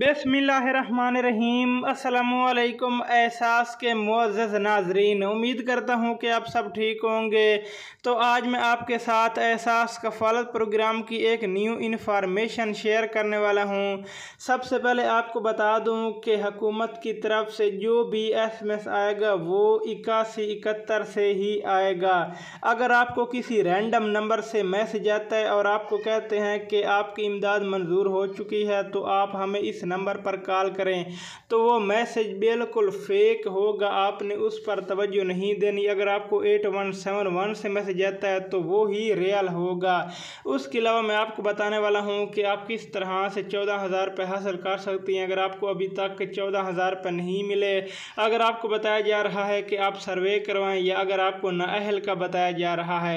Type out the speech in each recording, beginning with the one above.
बसमीम अल्लाम एहसास के मुज़ नाजरीन उम्मीद करता हूँ कि आप सब ठीक होंगे तो आज मैं आपके साथ एहसास कफालत प्रोग्राम की एक न्यू इन्फॉर्मेशन शेयर करने वाला हूँ सबसे पहले आपको बता दूँ कि हकूमत की तरफ से जो भी एस एम एस आएगा वो इक्यासी इकहत्तर से ही आएगा अगर आपको किसी रैंडम नंबर से मैसेज आता है और आपको कहते हैं कि आपकी इमदाद मंजूर हो चुकी है तो आप हमें इस नंबर पर कॉल करें तो वो मैसेज बिल्कुल फेक होगा आपने उस पर तवज्जो नहीं देनी अगर आपको एट वन सेवन वन से मैसेज आता है तो वो ही रियल होगा उसके अलावा मैं आपको बताने वाला हूँ कि आप किस तरह से चौदह हज़ार रुपये हासिल कर सकती हैं अगर आपको अभी तक चौदह हज़ार रुपये नहीं मिले अगर आपको बताया जा रहा है कि आप सर्वे करवाएं या अगर आपको नाअहल का बताया जा रहा है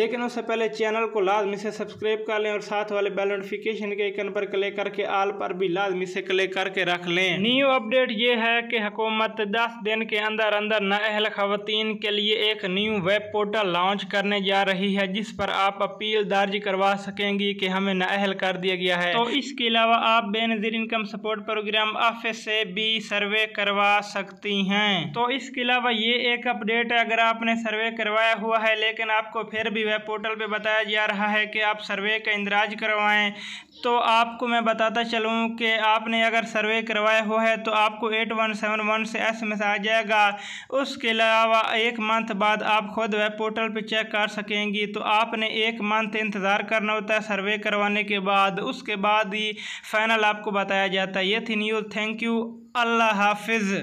लेकिन उससे पहले चैनल को लाजमी से सब्सक्राइब कर लें और साथ वाले बेल नोटिफिकेशन के आइकन पर क्लिक करके आल पर भी लाजमी इसे क्ले करके रख लें न्यू अपडेट ये है कि हुकूमत दस दिन के अंदर अंदर नाअहल खातन के लिए एक न्यू वेब पोर्टल लॉन्च करने जा रही है जिस पर आप अपील दर्ज करवा सकेंगी कि हमें नाअहल कर दिया गया है तो इसके अलावा आप Benazir income support programme office से भी सर्वे करवा सकती हैं तो इसके अलावा ये एक अपडेट है अगर आपने सर्वे करवाया हुआ है लेकिन आपको फिर भी वेब पोर्टल पर बताया जा रहा है कि आप सर्वे का इंदराज करवाएं तो आपको मैं बताता चलूँ कि आपने अगर सर्वे करवाया हुआ है तो आपको एट वन सेवन वन से एस एम एस आ जाएगा उसके अलावा एक मंथ बाद आप खुद वेब पोर्टल पर चेक कर सकेंगी तो आपने एक मंथ इंतज़ार करना होता है सर्वे करवाने के बाद उसके बाद ही फाइनल आपको बताया जाता है ये थी न्यूज़ थैंक यू अल्लाह हाफिज़